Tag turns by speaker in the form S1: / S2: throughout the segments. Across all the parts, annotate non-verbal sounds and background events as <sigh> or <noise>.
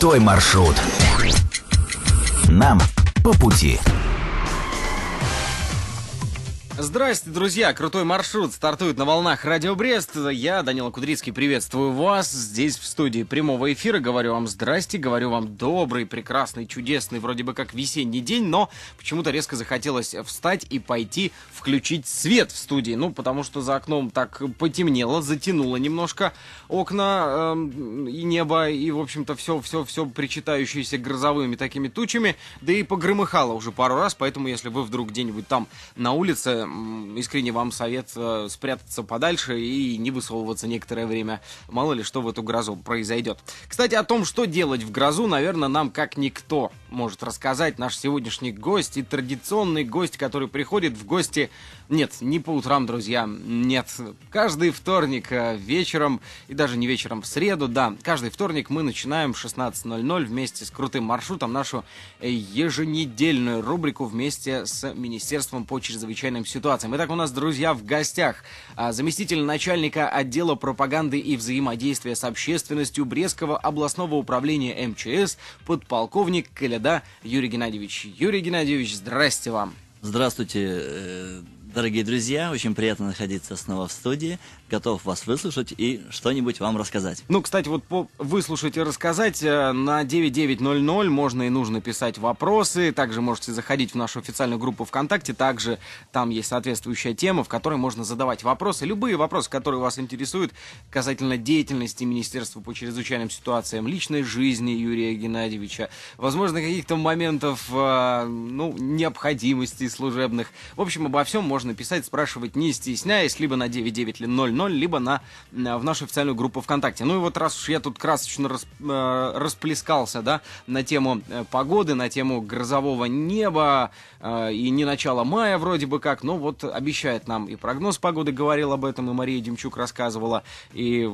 S1: Твой маршрут. Нам по пути.
S2: Здравствуйте, друзья! Крутой маршрут стартует на волнах Радио Брест. Я, Данила Кудрицкий, приветствую вас здесь в студии прямого эфира. Говорю вам здрасте, говорю вам добрый, прекрасный, чудесный, вроде бы как весенний день, но почему-то резко захотелось встать и пойти включить свет в студии. Ну, потому что за окном так потемнело, затянуло немножко окна э, и небо, и, в общем-то, все-все-все причитающиеся грозовыми такими тучами, да и погромыхало уже пару раз, поэтому если вы вдруг где-нибудь там на улице искренне вам совет э, спрятаться подальше и не высовываться некоторое время. Мало ли что в эту грозу произойдет. Кстати, о том, что делать в грозу, наверное, нам как никто может рассказать наш сегодняшний гость и традиционный гость, который приходит в гости... Нет, не по утрам, друзья, нет. Каждый вторник э, вечером, и даже не вечером, в среду, да, каждый вторник мы начинаем в 16.00 вместе с крутым маршрутом нашу э, еженедельную рубрику вместе с Министерством по чрезвычайным ситуациям. Итак, у нас друзья в гостях. А, заместитель начальника отдела пропаганды и взаимодействия с общественностью Брестского областного управления
S1: МЧС, подполковник Коляда Юрий Геннадьевич. Юрий Геннадьевич, здрасте вам. Здравствуйте. Э, Дорогие друзья, очень приятно находиться снова в студии. Готов вас выслушать и что-нибудь вам рассказать. Ну, кстати, вот
S2: по выслушать и рассказать э, на 9900 можно и нужно писать вопросы. Также можете заходить в нашу официальную группу ВКонтакте. Также там есть соответствующая тема, в которой можно задавать вопросы. Любые вопросы, которые вас интересуют касательно деятельности Министерства по чрезвычайным ситуациям, личной жизни Юрия Геннадьевича, возможно, каких-то моментов э, ну, необходимости служебных. В общем, обо всем можно можно писать, спрашивать, не стесняясь, либо на 9900, либо на, э, в нашу официальную группу ВКонтакте. Ну и вот раз уж я тут красочно рас, э, расплескался, да, на тему э, погоды, на тему грозового неба и не начала мая вроде бы как, но вот обещает нам и прогноз погоды говорил об этом, и Мария Демчук рассказывала, и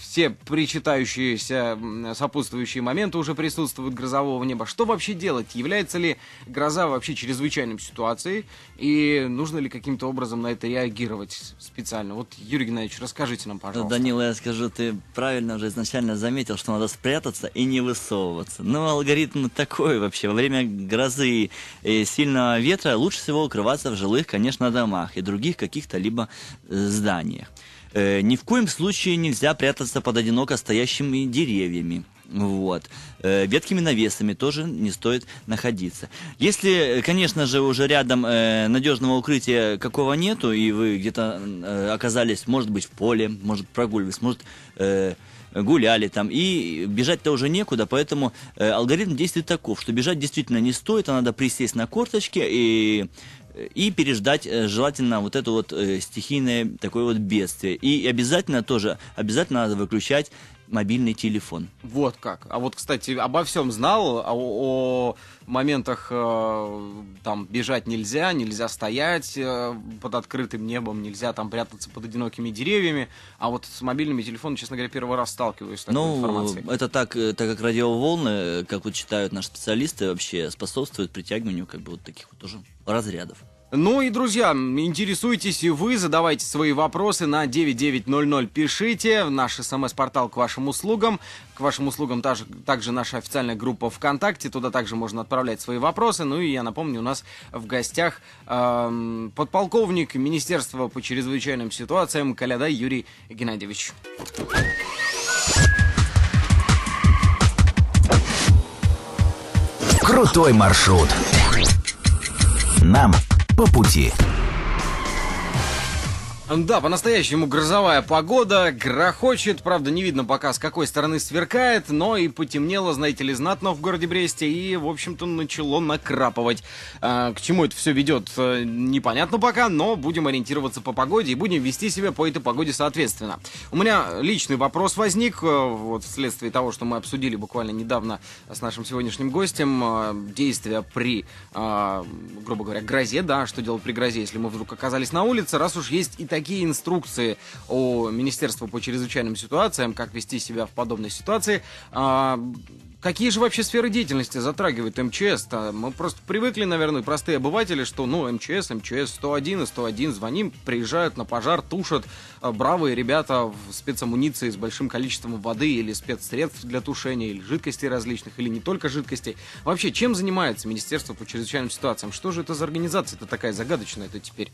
S2: все причитающиеся сопутствующие моменты уже присутствуют грозового неба. Что вообще делать? Является ли гроза вообще чрезвычайным ситуацией? И нужно ли каким-то образом на это реагировать специально? Вот, Юрий Геннадьевич,
S1: расскажите нам, ну, пожалуйста. Да, Данила, я скажу, ты правильно уже изначально заметил, что надо спрятаться и не высовываться. Но ну, алгоритм такой вообще. Во время грозы и сильного ветра лучше всего укрываться в жилых, конечно, домах и других каких-то либо э, зданиях. Э, ни в коем случае нельзя прятаться под одиноко стоящими деревьями вот. Э, Веткими навесами тоже не стоит находиться. Если, э, конечно же, уже рядом э, надежного укрытия какого нету, и вы где-то оказались, может быть, в поле, может, прогуливались, может, гуляли там, и бежать-то уже некуда, поэтому э, алгоритм действует таков, что бежать действительно не стоит, а надо присесть на корточки и и переждать желательно вот это вот стихийное такое вот бедствие. И обязательно тоже, обязательно надо выключать мобильный телефон. Вот как. А вот,
S2: кстати, обо всем знал, а о, о моментах э, там бежать нельзя, нельзя стоять э, под открытым небом, нельзя там прятаться под одинокими деревьями. А вот с мобильными телефонами, честно говоря, первый раз сталкиваюсь с такой ну, информацией. это
S1: так, э, так как радиоволны, э, как вот читают наши специалисты, вообще способствуют притягиванию как бы вот таких вот тоже разрядов. Ну и, друзья, интересуйтесь и вы, задавайте свои вопросы на
S2: 9900, пишите. в Наш смс-портал к вашим услугам. К вашим услугам также, также наша официальная группа ВКонтакте. Туда также можно отправлять свои вопросы. Ну и я напомню, у нас в гостях э, подполковник Министерства по чрезвычайным ситуациям Коляда Юрий Геннадьевич.
S1: Крутой маршрут. Нам păpuții.
S2: Да, по-настоящему грозовая погода, грохочет, правда, не видно пока, с какой стороны сверкает, но и потемнело, знаете ли, знатно в городе Бресте, и, в общем-то, начало накрапывать. А, к чему это все ведет, э, непонятно пока, но будем ориентироваться по погоде и будем вести себя по этой погоде соответственно. У меня личный вопрос возник, э, вот вследствие того, что мы обсудили буквально недавно с нашим сегодняшним гостем, э, действия при, грубо говоря, грозе, да, что делать при грозе, если мы вдруг оказались на улице, раз уж есть и такие Какие инструкции у Министерства по чрезвычайным ситуациям, как вести себя в подобной ситуации. А, какие же вообще сферы деятельности затрагивает МЧС? -то? Мы просто привыкли, наверное, простые обыватели, что ну МЧС, МЧС 101 и 101 звоним, приезжают на пожар, тушат. А, бравые ребята в спецамуниции с большим количеством воды или спецсредств для тушения, или жидкостей различных, или не только жидкостей. Вообще, чем занимается Министерство по чрезвычайным ситуациям? Что же это за организация
S1: Это такая загадочная это теперь?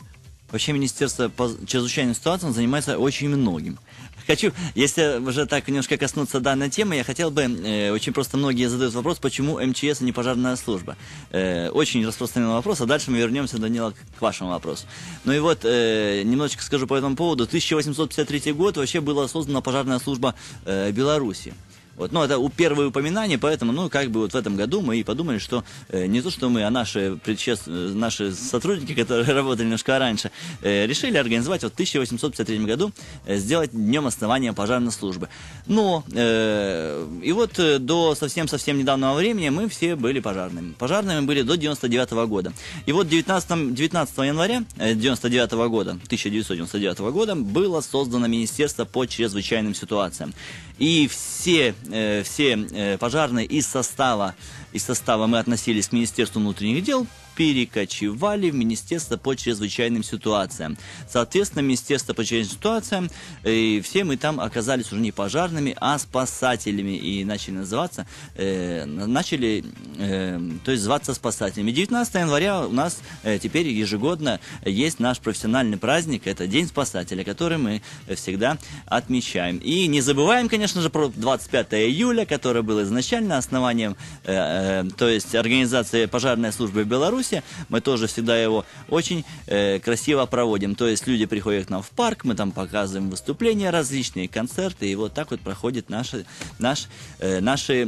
S1: Вообще Министерство по чрезвычайным ситуациям занимается очень многим. Хочу, если уже так немножко коснуться данной темы, я хотел бы, э, очень просто многие задают вопрос, почему МЧС и не пожарная служба. Э, очень распространенный вопрос, а дальше мы вернемся, Данила, к вашему вопросу. Ну и вот, э, немножечко скажу по этому поводу. 1853 год вообще была создана пожарная служба э, Беларуси. Вот, ну, это первое упоминание, поэтому, ну, как бы вот в этом году мы и подумали, что э, не то, что мы, а наши, предшеств... Э, наши сотрудники, <laughs> которые работали немножко раньше, э, решили организовать вот в 1853 году э, сделать днем основания пожарной службы. Но, э, и вот э, до совсем-совсем недавнего времени мы все были пожарными. Пожарными были до 99 года. И вот 19, 19 января 99 э, года, 1999 года было создано Министерство по чрезвычайным ситуациям. И все, э, все э, пожарные из состава из состава мы относились к Министерству внутренних дел, перекочевали в Министерство по чрезвычайным ситуациям. Соответственно, Министерство по чрезвычайным ситуациям, и э, все мы там оказались уже не пожарными, а спасателями. И начали называться, э, начали, э, то есть зваться спасателями. 19 января у нас э, теперь ежегодно есть наш профессиональный праздник, это День спасателя, который мы всегда отмечаем. И не забываем, конечно же, про 25 июля, которое было изначально основанием э, Э, то есть организация пожарной службы в Беларуси, мы тоже всегда его очень э, красиво проводим. То есть люди приходят к нам в парк, мы там показываем выступления различные, концерты, и вот так вот проходят наши, наш, э, наши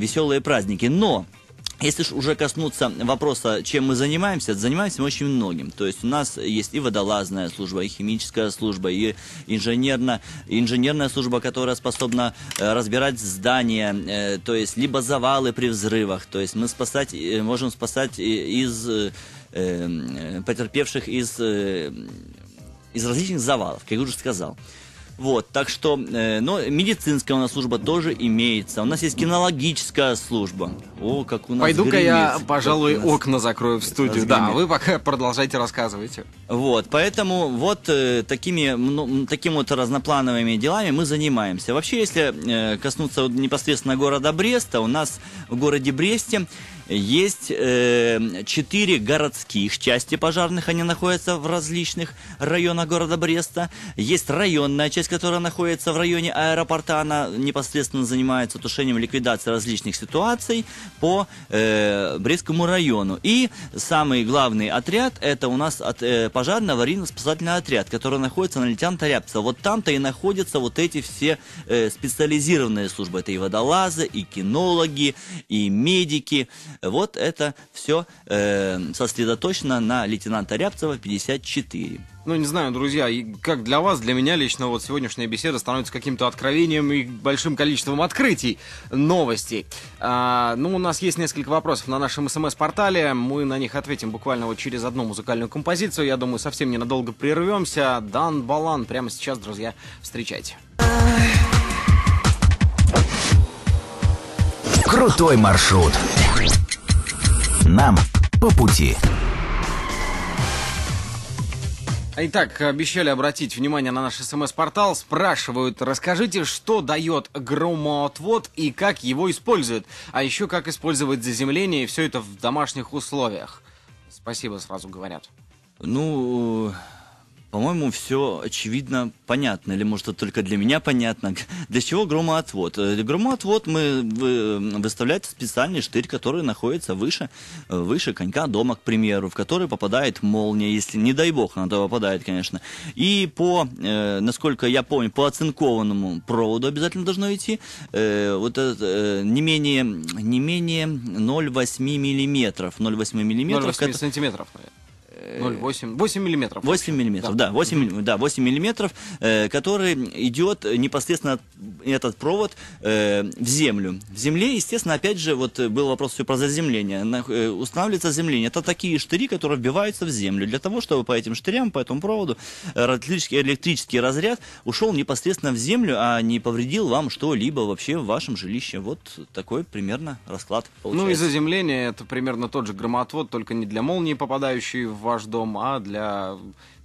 S1: веселые праздники. Но если же уже коснуться вопроса, чем мы занимаемся, занимаемся мы очень многим. То есть у нас есть и водолазная служба, и химическая служба, и инженерно, инженерная служба, которая способна э, разбирать здания, э, то есть либо завалы при взрывах. То есть мы спасать, э, можем спасать из эм, потерпевших из, из различных завалов, как я уже сказал. Вот, так что, э, но медицинская у нас служба тоже имеется. У нас есть кинологическая служба. О, как у нас Пойду-ка я, пожалуй, нас... окна закрою в студию. Разгремит. Да, вы пока <laughs> продолжайте, рассказывайте. Вот, поэтому вот э, такими, ну, таким вот разноплановыми делами мы занимаемся. Вообще, если э, коснуться вот непосредственно города Бреста, у нас в городе Бресте есть э, четыре городских части пожарных, они находятся в различных районах города Бреста. Есть районная часть Должность, которая находится в районе аэропорта, она непосредственно занимается тушением ликвидации различных ситуаций по э, Брестскому району. И самый главный отряд, это у нас от, э, пожарный аварийно-спасательный отряд, который находится на Литянта Рябца. Вот там-то и находятся вот эти все э, специализированные службы. Это и водолазы, и кинологи, и медики. Вот это все э, сосредоточено на лейтенанта Рябцева 54
S2: ну, не знаю, друзья, и как для вас, для меня лично вот сегодняшняя беседа становится каким-то откровением и большим количеством открытий новостей. А, ну, у нас есть несколько вопросов на нашем смс-портале. Мы на них ответим буквально вот через одну музыкальную композицию. Я думаю, совсем ненадолго прервемся. Дан Балан прямо сейчас, друзья,
S1: встречайте. Крутой маршрут. Нам по пути.
S2: Итак, обещали обратить внимание на наш смс-портал. Спрашивают, расскажите, что дает громоотвод и как его используют. А еще, как использовать заземление и все это в домашних условиях. Спасибо, сразу говорят.
S1: Ну, по-моему, все очевидно понятно, или может это только для меня понятно. <laughs> Для чего громоотвод? Э, громоотвод мы э, выставляет специальный штырь, который находится выше, э, выше конька дома, к примеру, в который попадает молния, если, не дай бог, она то попадает, конечно. И по, насколько я помню, по оцинкованному проводу обязательно должно идти вот это, не менее, не менее 0,8 миллиметров. 0,8 миллиметров. 0,8 сантиметров, наверное. 0,8 8 миллиметров. 8 миллиметров, да, 8, да, 8 миллиметров, э, который идет непосредственно этот провод э, в землю. В земле, естественно, опять же, вот э, был вопрос все про заземление. На, э, устанавливается заземление. Это такие штыри, которые вбиваются в землю для того, чтобы по этим штырям, по этому проводу э, электрический, электрический разряд ушел непосредственно в землю, а не повредил вам что-либо вообще в вашем жилище. Вот такой примерно расклад получается. Ну и заземление
S2: это примерно тот же громотвод, только не для молнии, попадающей в ваш дом, а для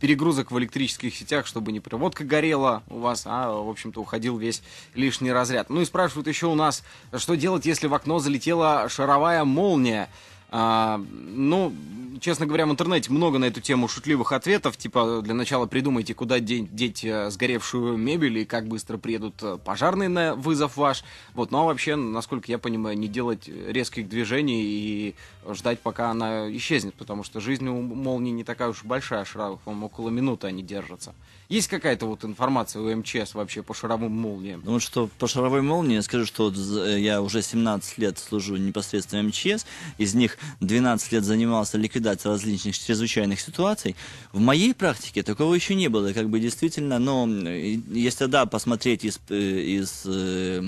S2: перегрузок в электрических сетях, чтобы не проводка горела у вас, а, в общем-то, уходил весь лишний разряд. Ну и спрашивают еще у нас, что делать, если в окно залетела шаровая молния? А, ну, честно говоря, в интернете много на эту тему шутливых ответов, типа для начала придумайте, куда деть, деть э, сгоревшую мебель и как быстро приедут э, пожарные на вызов ваш. Вот, ну а вообще, насколько я понимаю, не делать резких движений и ждать, пока она исчезнет, потому что жизнь у молнии не такая уж большая, шаров, по-моему, около минуты они держатся. Есть какая-то вот информация у МЧС вообще по шаровым молниям?
S1: Ну что, по шаровой молнии я скажу, что вот э, я уже 17 лет служу непосредственно МЧС, из них 12 лет занимался ликвидацией различных чрезвычайных ситуаций, в моей практике такого еще не было, как бы действительно, но если да, посмотреть из, э, из э,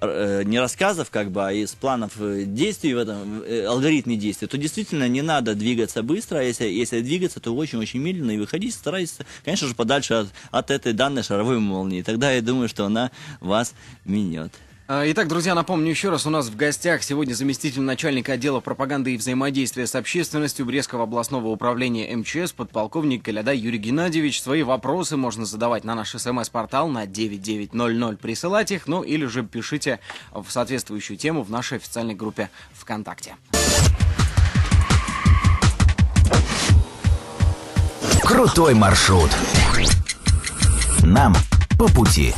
S1: э, не рассказов, как бы, а из планов действий в этом алгоритме действий, то действительно не надо двигаться быстро, а если, если двигаться, то очень-очень медленно и выходить, старайтесь, конечно же, подальше от, от этой данной шаровой молнии. Тогда я думаю, что она вас минет. А, итак, друзья, напомню еще раз, у нас в
S2: гостях сегодня заместитель начальника отдела пропаганды и взаимодействия с общественностью Брестского областного управления МЧС подполковник Коляда Юрий Геннадьевич. Свои вопросы можно задавать на наш смс-портал на 9900, присылать их, ну или же пишите в соответствующую тему в нашей официальной группе ВКонтакте.
S1: Крутой маршрут. Нам по пути.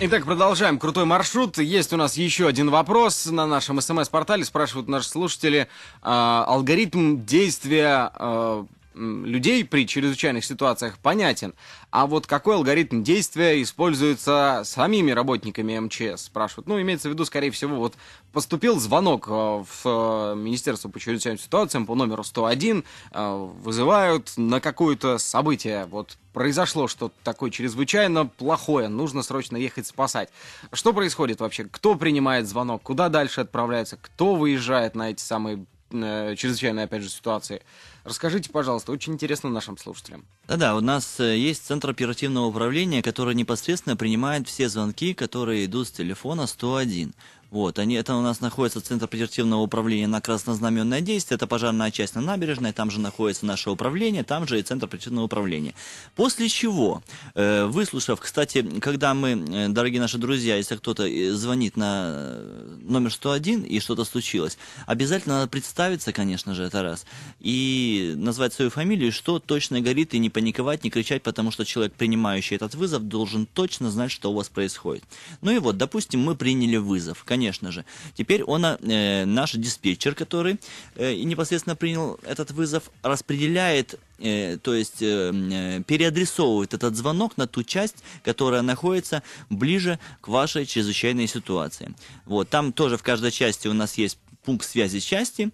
S2: Итак, продолжаем. Крутой маршрут. Есть у нас еще один вопрос на нашем смс-портале. Спрашивают наши слушатели. Э, алгоритм действия э, людей при чрезвычайных ситуациях понятен. А вот какой алгоритм действия используется самими работниками МЧС, спрашивают. Ну, имеется в виду, скорее всего, вот поступил звонок э, в э, Министерство по чрезвычайным ситуациям по номеру 101, э, вызывают на какое-то событие, вот произошло что-то такое чрезвычайно плохое, нужно срочно ехать спасать. Что происходит вообще? Кто принимает звонок? Куда дальше отправляется? Кто выезжает на эти самые Э, чрезвычайной, опять же, ситуации. Расскажите, пожалуйста, очень интересно нашим слушателям.
S1: Да-да, у нас э, есть Центр оперативного управления, который непосредственно принимает все звонки, которые идут с телефона 101. Вот, они, это у нас находится Центр предиктивного управления на краснознаменное действие, это пожарная часть на набережной, там же находится наше управление, там же и Центр предиктивного управления. После чего, э, выслушав, кстати, когда мы, э, дорогие наши друзья, если кто-то э, звонит на э, номер 101 и что-то случилось, обязательно надо представиться, конечно же, это раз, и назвать свою фамилию, что точно горит, и не паниковать, не кричать, потому что человек, принимающий этот вызов, должен точно знать, что у вас происходит. Ну и вот, допустим, мы приняли вызов. Конечно, конечно же. Теперь он, э, наш диспетчер, который э, непосредственно принял этот вызов, распределяет э, то есть э, э, переадресовывает этот звонок на ту часть, которая находится ближе к вашей чрезвычайной ситуации. Вот, там тоже в каждой части у нас есть пункт связи части,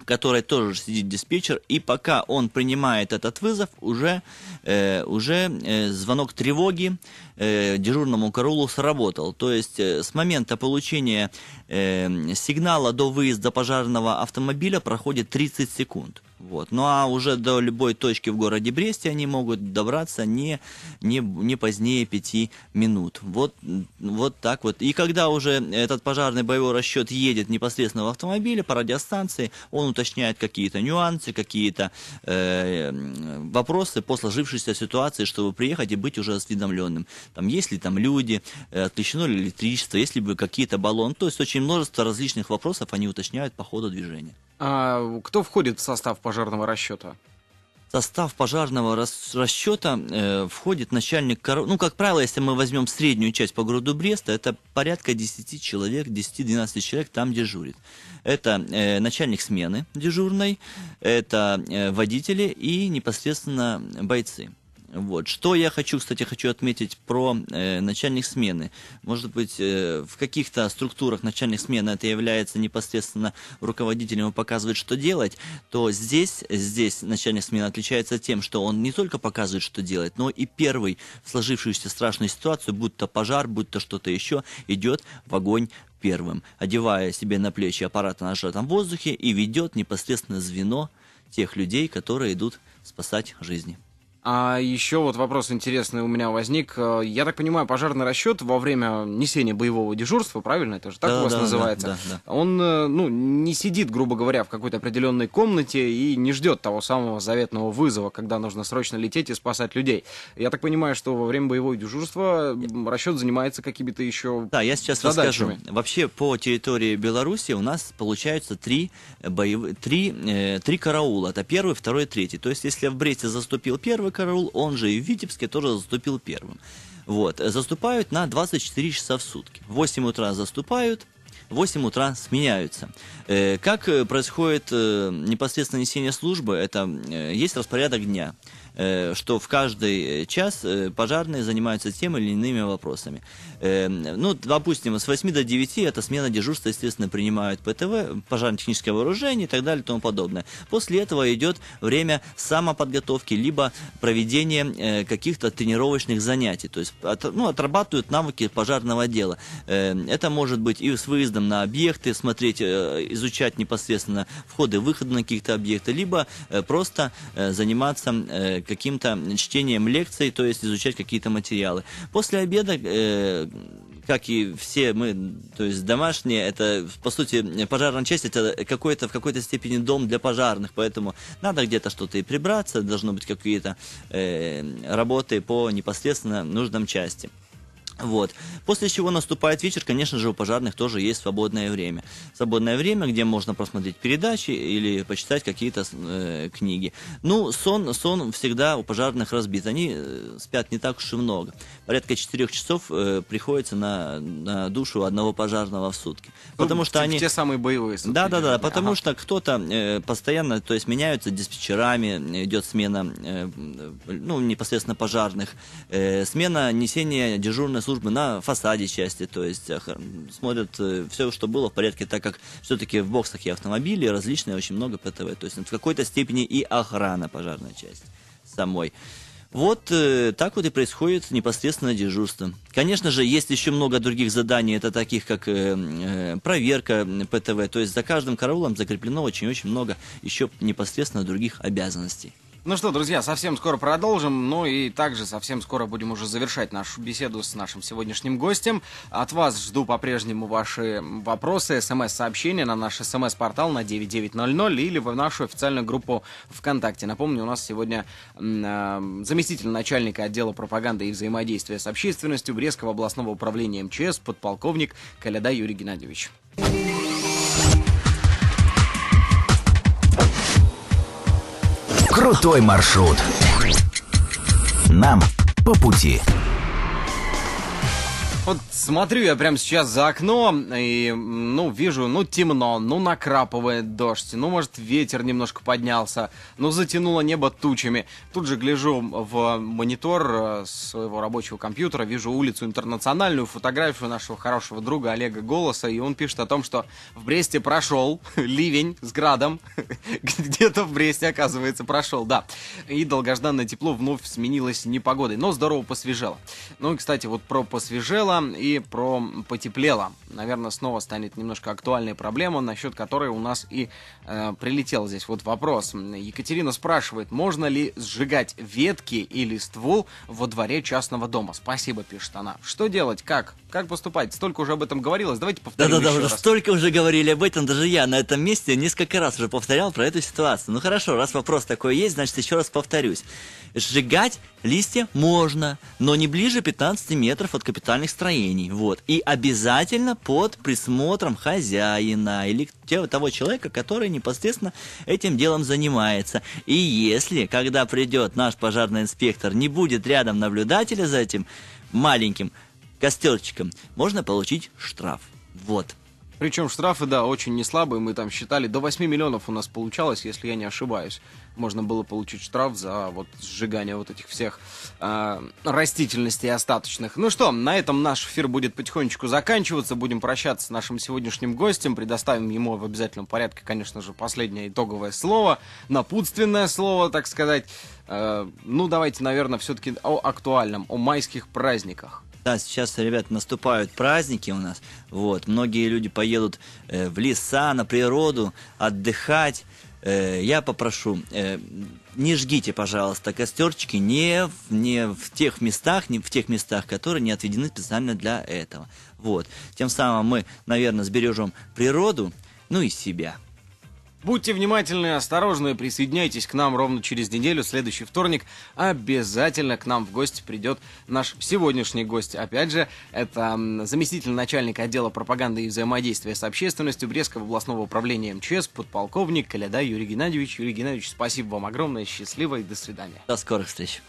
S1: в которой тоже сидит диспетчер, и пока он принимает этот вызов, уже, э, уже э, звонок тревоги э, дежурному караулу сработал. То есть э, с момента получения э, сигнала до выезда пожарного автомобиля проходит 30 секунд. Вот. Ну а уже до любой точки в городе Бресте они могут добраться не, не, не позднее пяти минут. Вот, вот так вот. И когда уже этот пожарный боевой расчет едет непосредственно в автомобиле по радиостанции, он уточняет какие-то нюансы, какие-то э, вопросы по сложившейся ситуации, чтобы приехать и быть уже осведомленным. Там, есть ли там люди, э, отключено ли электричество, есть ли бы какие-то баллоны. То есть очень множество различных вопросов они уточняют по ходу движения. А кто входит в состав пожарного? пожарного расчета? состав пожарного рас расчета э, входит начальник коров... Ну, как правило, если мы возьмем среднюю часть по городу Бреста, это порядка 10 человек, 10-12 человек там дежурит. Это э, начальник смены дежурной, это э, водители и непосредственно бойцы. Вот. Что я хочу, кстати, хочу отметить про э, начальник смены. Может быть, э, в каких-то структурах начальник смены это является непосредственно руководителем и показывает, что делать, то здесь, здесь начальник смены отличается тем, что он не только показывает, что делать, но и первый в сложившуюся страшную ситуацию, будь то пожар, будь то что-то еще, идет в огонь первым, одевая себе на плечи аппарат на сжатом воздухе и ведет непосредственно звено тех людей, которые идут спасать жизни. А еще
S2: вот вопрос интересный у меня возник. Э, я так понимаю, пожарный расчет во время несения боевого дежурства, правильно, это же так да, у вас да, называется, да, да, да. он э, ну, не сидит, грубо говоря, в какой-то определенной комнате и не ждет того самого заветного вызова, когда нужно срочно лететь и спасать людей. Я так понимаю, что во время боевого дежурства расчет занимается какими-то еще Да, я сейчас задачами. расскажу.
S1: Вообще по территории Беларуси у нас получается три, э, боев... три, э, три караула. Это первый, второй, третий. То есть если в Бресте заступил первый, второй караул, он же и в Витебске тоже заступил первым. Вот, заступают на 24 часа в сутки. В 8 утра заступают, 8 утра сменяются. Э, как э, происходит э, непосредственно несение службы? Это есть распорядок дня. Э, что в каждый э, час э, пожарные занимаются тем или иными вопросами. Эм, ну, допустим, с 8 до 9 это смена дежурства, естественно, принимают ПТВ, пожарно-техническое вооружение и так далее и тому подобное. После этого идет время самоподготовки, либо проведения каких-то тренировочных занятий, то есть ну, отрабатывают навыки пожарного дела. Эм, это может быть и с выездом на объекты, смотреть, изучать непосредственно входы-выходы на какие то объекты, либо просто заниматься каким-то чтением лекций, то есть изучать какие-то материалы. После обеда, э, как и все мы, то есть домашние, это, по сути, пожарная часть, это какой-то, в какой-то степени дом для пожарных, поэтому надо где-то что-то и прибраться, должно быть какие-то э, работы по непосредственно нуждам части. Вот. После чего наступает вечер, конечно же, у пожарных тоже есть свободное время. Свободное время, где можно просмотреть передачи или почитать какие-то э, книги. Ну, сон, сон всегда у пожарных разбит. Они э, спят не так уж и много. Порядка 4 часов э, приходится на, на душу одного пожарного в сутки. Ну, потому что они... Те самые боевые сутки. Да, да, да. Потому ага. что кто-то э, постоянно, то есть меняются диспетчерами, идет смена, э, ну, непосредственно пожарных, э, смена несения дежурной службы службы на фасаде части, то есть э, смотрят э, все, что было в порядке, так как все-таки в боксах и автомобили различные, очень много ПТВ, то есть в какой-то степени и охрана пожарная часть самой. Вот э, так вот и происходит непосредственно дежурство. Конечно же, есть еще много других заданий, это таких как э, э проверка ПТВ, то есть за каждым караулом закреплено очень-очень много еще непосредственно других обязанностей.
S2: Ну что, друзья, совсем скоро продолжим. Ну и также совсем скоро будем уже завершать нашу беседу с нашим сегодняшним гостем. От вас жду по-прежнему ваши вопросы, смс-сообщения на наш смс-портал на 9900 или в нашу официальную группу ВКонтакте. Напомню, у нас сегодня э, заместитель начальника отдела пропаганды и взаимодействия с общественностью Брестского областного управления МЧС подполковник Коляда Юрий Геннадьевич.
S1: Крутой маршрут. Нам по пути.
S2: Вот смотрю я прямо сейчас за окно и, ну, вижу, ну, темно, ну, накрапывает дождь, ну, может, ветер немножко поднялся, ну, затянуло небо тучами. Тут же гляжу в монитор э, своего рабочего компьютера, вижу улицу Интернациональную, фотографию нашего хорошего друга Олега Голоса, и он пишет о том, что в Бресте прошел <laughs> ливень с градом, <laughs> где-то в Бресте, оказывается, прошел, да. И долгожданное тепло вновь сменилось непогодой, но здорово посвежело. Ну, и, кстати, вот про посвежело, и про потеплело. Наверное, снова станет немножко актуальной проблема, насчет которой у нас и э, прилетел здесь вот вопрос. Екатерина спрашивает, можно ли сжигать ветки и листву во дворе частного дома? Спасибо, пишет она. Что делать? Как? Как поступать? Столько уже об этом
S1: говорилось. Давайте повторим Да-да-да, уже раз. столько уже говорили об этом. Даже я на этом месте несколько раз уже повторял про эту ситуацию. Ну хорошо, раз вопрос такой есть, значит, еще раз повторюсь. Сжигать листья можно, но не ближе 15 метров от капитальных настроений. Вот. И обязательно под присмотром хозяина или того человека, который непосредственно этим делом занимается. И если, когда придет наш пожарный инспектор, не будет рядом наблюдателя за этим маленьким костелчиком, можно получить штраф. Вот. Причем штрафы, да, очень неслабые. Мы там считали, до 8 миллионов у нас получалось,
S2: если я не ошибаюсь. Можно было получить штраф за вот сжигание вот этих всех э, а, растительностей остаточных. Ну что, на этом наш эфир будет потихонечку заканчиваться. Будем прощаться с нашим сегодняшним гостем. Предоставим ему в обязательном порядке, конечно же, последнее итоговое слово. Напутственное слово, так сказать. Э, ну, давайте, наверное, все-таки о
S1: актуальном, о майских праздниках. Да, сейчас, ребят, наступают праздники у нас. Вот, многие люди поедут э, в леса, на природу, отдыхать. Э, я попрошу, э, не жгите, пожалуйста, костерчики не в, не в тех местах, не в тех местах, которые не отведены специально для этого. Вот, тем самым мы, наверное, сбережем природу, ну и себя. Будьте внимательны
S2: и осторожны, присоединяйтесь к нам ровно через неделю, следующий вторник. Обязательно к нам в гости придет наш сегодняшний гость. Опять же, это заместитель начальника отдела пропаганды и взаимодействия с общественностью Брестского областного управления МЧС, подполковник Коляда Юрий Геннадьевич. Юрий Геннадьевич, спасибо вам огромное, счастливо и до свидания.
S1: До скорых встреч.